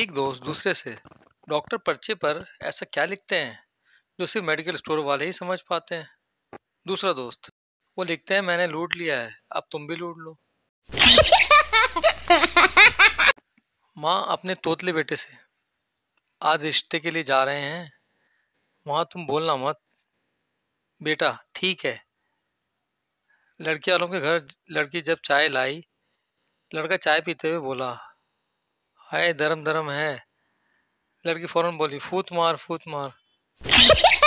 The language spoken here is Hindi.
एक दोस्त दूसरे से डॉक्टर पर्चे पर ऐसा क्या लिखते हैं जो सिर्फ मेडिकल स्टोर वाले ही समझ पाते हैं दूसरा दोस्त वो लिखते हैं मैंने लूट लिया है अब तुम भी लूट लो माँ अपने तोतले बेटे से आज रिश्ते के लिए जा रहे हैं वहाँ तुम बोलना मत बेटा ठीक है लड़के वालों के घर लड़की जब चाय लाई लड़का चाय पीते हुए बोला हाय धर्म धर्म है लड़की फ़ौरन बोली फूत मार फूत मार